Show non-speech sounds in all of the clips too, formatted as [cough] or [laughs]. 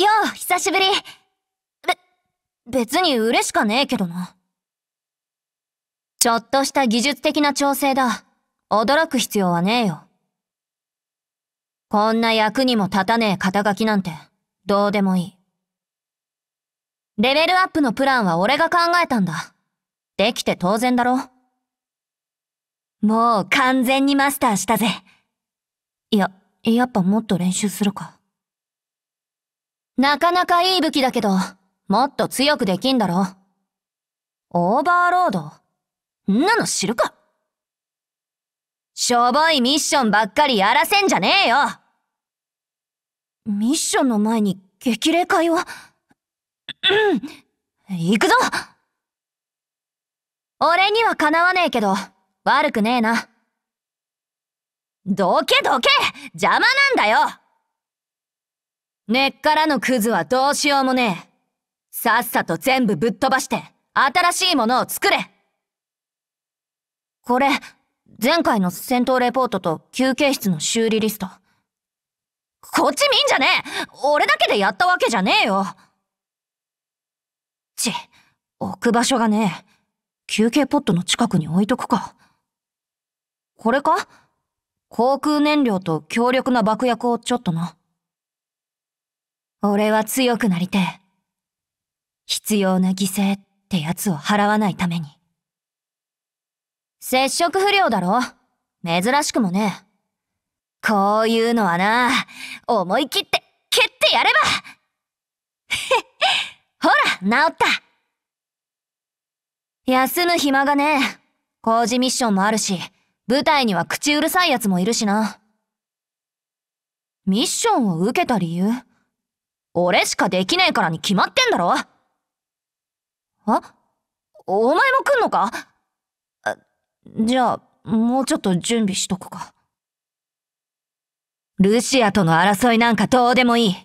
よう、久しぶり。べ、別に嬉しかねえけどな。ちょっとした技術的な調整だ。驚く必要はねえよ。こんな役にも立たねえ肩書きなんて、どうでもいい。レベルアップのプランは俺が考えたんだ。できて当然だろ。もう完全にマスターしたぜ。いや、やっぱもっと練習するか。なかなかいい武器だけど、もっと強くできんだろ。オーバーロードんなの知るかしょぼいミッションばっかりやらせんじゃねえよミッションの前に激励会を、うん、行くぞ俺にはかなわねえけど、悪くねえな。どけどけ邪魔なんだよ根っからのクズはどうしようもねえ。さっさと全部ぶっ飛ばして、新しいものを作れこれ、前回の戦闘レポートと休憩室の修理リスト。こっち見んじゃねえ俺だけでやったわけじゃねえよち、置く場所がねえ。休憩ポットの近くに置いとくか。これか航空燃料と強力な爆薬をちょっとな。俺は強くなりて必要な犠牲ってやつを払わないために。接触不良だろ珍しくもね。こういうのはな、思い切って蹴ってやれば [laughs] ほら、治った休む暇がね工事ミッションもあるし、舞台には口うるさい奴もいるしな。ミッションを受けた理由俺しかできねえからに決まってんだろあお前も来んのかじゃあ、もうちょっと準備しとくか。ルシアとの争いなんかどうでもいい。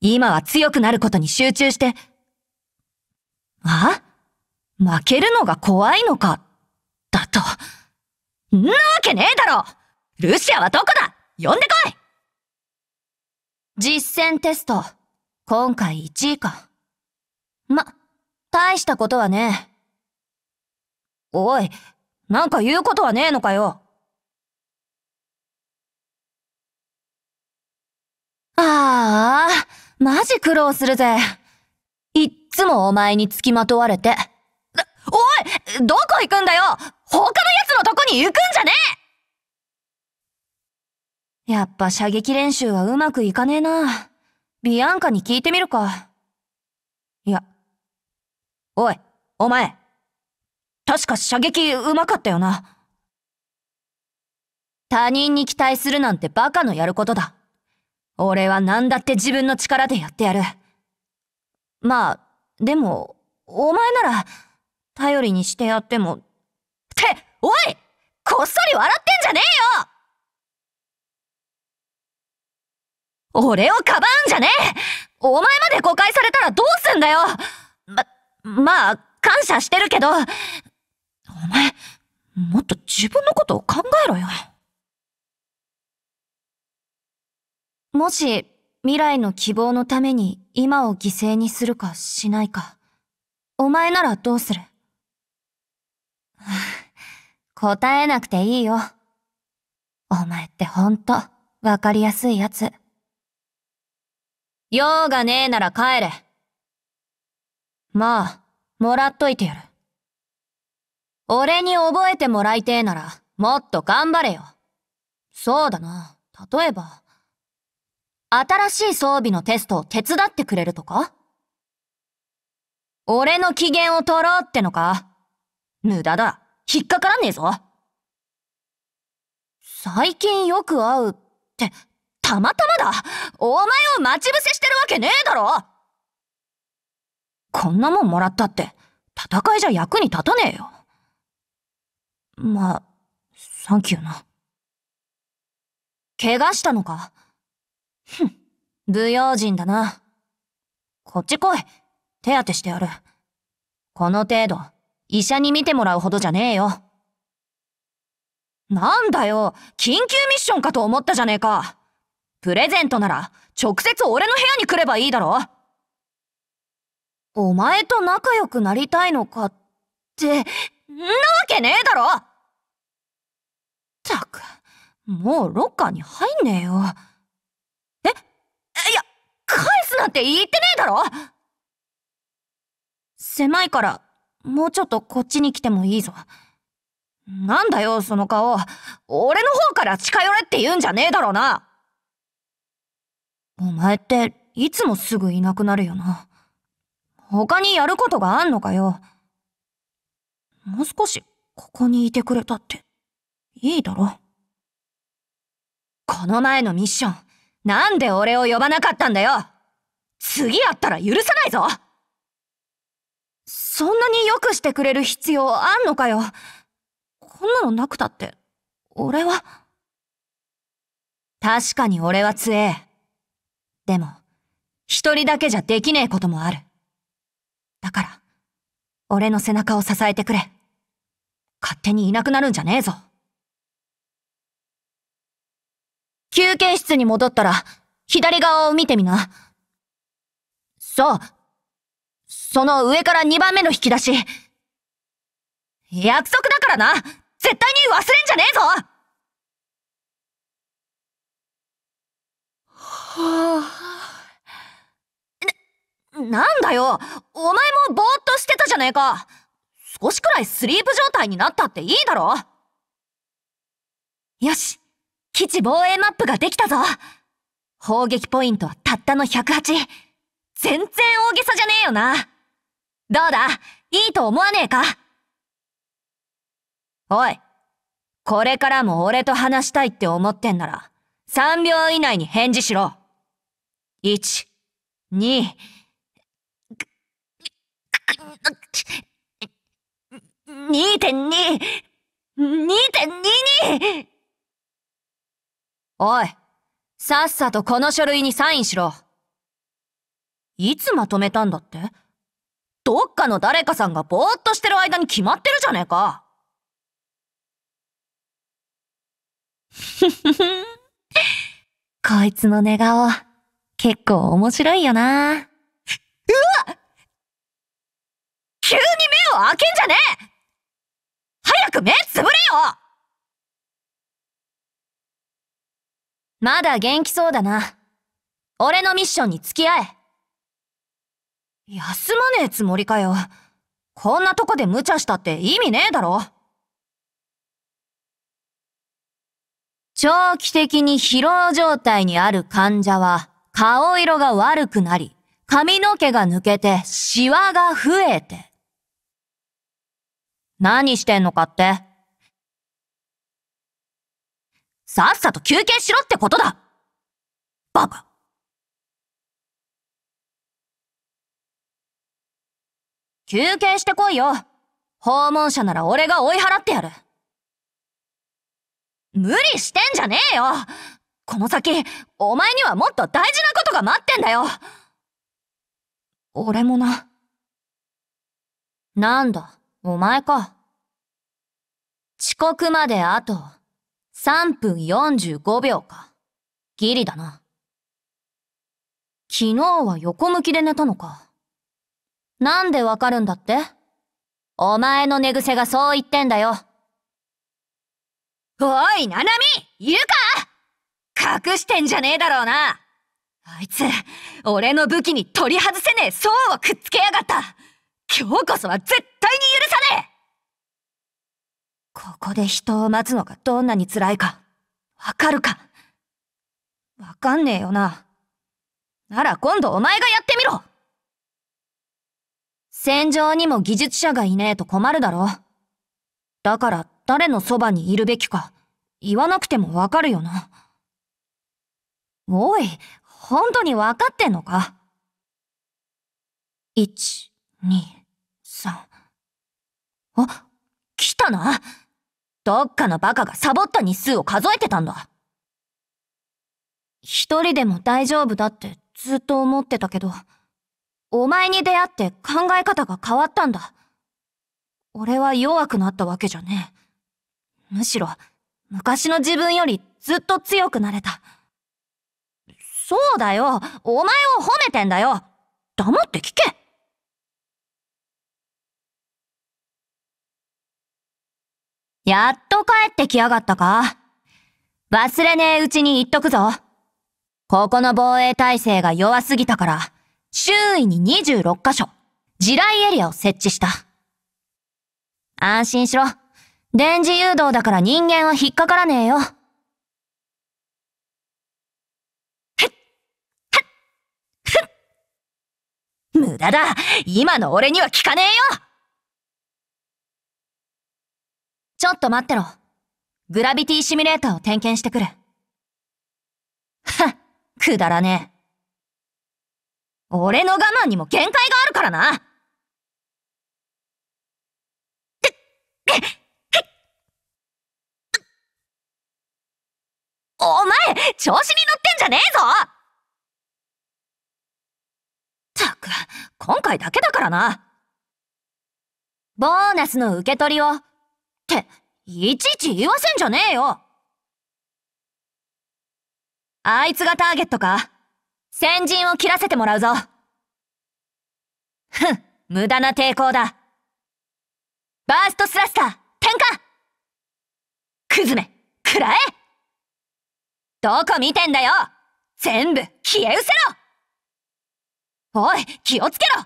今は強くなることに集中して。あ負けるのが怖いのか、だと。んなわけねえだろルシアはどこだ呼んでこい実践テスト。今回1位か。ま、大したことはねおい、なんか言うことはねえのかよ。ああ、マジ苦労するぜ。いっつもお前につきまとわれて。おいどこ行くんだよ他の奴のとこに行くんじゃねえやっぱ射撃練習はうまくいかねえな。ビアンカに聞いてみるか。いや。おい、お前。確か射撃うまかったよな。他人に期待するなんてバカのやることだ。俺は何だって自分の力でやってやる。まあ、でも、お前なら、頼りにしてやっても。って、おいこっそり笑ってんじゃねえよ俺をかばうんじゃねえお前まで誤解されたらどうすんだよま、まあ、感謝してるけど、お前、もっと自分のことを考えろよ。もし、未来の希望のために今を犠牲にするかしないか、お前ならどうする答えなくていいよ。お前ってほんと、わかりやすいやつ。用がねえなら帰れ。まあ、もらっといてやる。俺に覚えてもらいてえなら、もっと頑張れよ。そうだな。例えば、新しい装備のテストを手伝ってくれるとか俺の機嫌を取ろうってのか無駄だ。引っかからねえぞ。最近よく会うってたまたまだお前を待ち伏せしてるわけねえだろこんなもんもらったって、戦いじゃ役に立たねえよ。まあ、サンキューな。怪我したのかふん、不用心だな。こっち来い。手当てしてやる。この程度、医者に診てもらうほどじゃねえよ。なんだよ、緊急ミッションかと思ったじゃねえか。プレゼントなら直接俺の部屋に来ればいいだろお前と仲良くなりたいのかって、なわけねえだろたく、もうロッカーに入んねえよ。えいや、返すなんて言ってねえだろ狭いから、もうちょっとこっちに来てもいいぞ。なんだよ、その顔。俺の方から近寄れって言うんじゃねえだろうな。お前っていつもすぐいなくなるよな。他にやることがあんのかよ。もう少しここにいてくれたっていいだろ。この前のミッション、なんで俺を呼ばなかったんだよ次会ったら許さないぞそんなに良くしてくれる必要あんのかよこんなのなくたって、俺は。確かに俺は強え。でも、一人だけじゃできねえこともある。だから、俺の背中を支えてくれ。勝手にいなくなるんじゃねえぞ。休憩室に戻ったら、左側を見てみな。そう。その上から2番目の引き出し。約束だからな絶対に忘れんじゃねえぞはあ、な、なんだよお前もぼーっとしてたじゃねえか少しくらいスリープ状態になったっていいだろよし基地防衛マップができたぞ砲撃ポイントはたったの108。全然大げさじゃねえよな。どうだいいと思わねえかおい、これからも俺と話したいって思ってんなら、3秒以内に返事しろ。1、2、2.2! 2.22! おい、さっさとこの書類にサインしろ。いつまとめたんだってどっかの誰かさんがぼーっとしてる間に決まってるじゃねえか。ふふふ。こいつの寝顔、結構面白いよな。うわ急に目を開けんじゃねえ早く目つぶれよまだ元気そうだな。俺のミッションに付き合え。休まねえつもりかよ。こんなとこで無茶したって意味ねえだろ。長期的に疲労状態にある患者は、顔色が悪くなり、髪の毛が抜けて、シワが増えて。何してんのかってさっさと休憩しろってことだバカ休憩してこいよ訪問者なら俺が追い払ってやる無理してんじゃねえよこの先、お前にはもっと大事なことが待ってんだよ俺もな。なんだ、お前か。遅刻まであと3分45秒か。ギリだな。昨日は横向きで寝たのか。なんでわかるんだってお前の寝癖がそう言ってんだよ。おい、ナナミいるか隠してんじゃねえだろうなあいつ、俺の武器に取り外せねえ層をくっつけやがった今日こそは絶対に許さねえここで人を待つのがどんなに辛いか、わかるかわかんねえよな。なら今度お前がやってみろ戦場にも技術者がいねえと困るだろ。だから誰のそばにいるべきか、言わなくてもわかるよな。おい、本当にわかってんのか一、二、三。あ、来たなどっかのバカがサボった日数を数えてたんだ。一人でも大丈夫だってずっと思ってたけど、お前に出会って考え方が変わったんだ。俺は弱くなったわけじゃねえ。むしろ、昔の自分よりずっと強くなれた。そうだよお前を褒めてんだよ黙って聞けやっと帰ってきやがったか忘れねえうちに言っとくぞ。ここの防衛体制が弱すぎたから、周囲に26カ所、地雷エリアを設置した。安心しろ。電磁誘導だから人間は引っかからねえよ。無駄だ今の俺には効かねえよちょっと待ってろ。グラビティシミュレーターを点検してくる。は、くだらねえ。俺の我慢にも限界があるからなお前、調子に乗ってんじゃねえぞたく、今回だけだからな。ボーナスの受け取りを、って、いちいち言わせんじゃねえよあいつがターゲットか先陣を切らせてもらうぞ。ふん、無駄な抵抗だ。バーストスラスター、転換クズめ、くらえどこ見てんだよ全部消え失せろおい、気をつけろ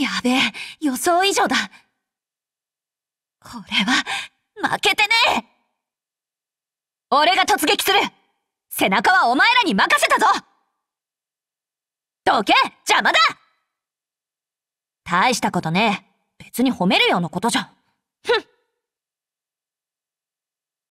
やべえ、予想以上だ。これは、負けてねえ俺が突撃する背中はお前らに任せたぞどけ邪魔だ大したことねえ。別に褒めるようなことじゃ。ふん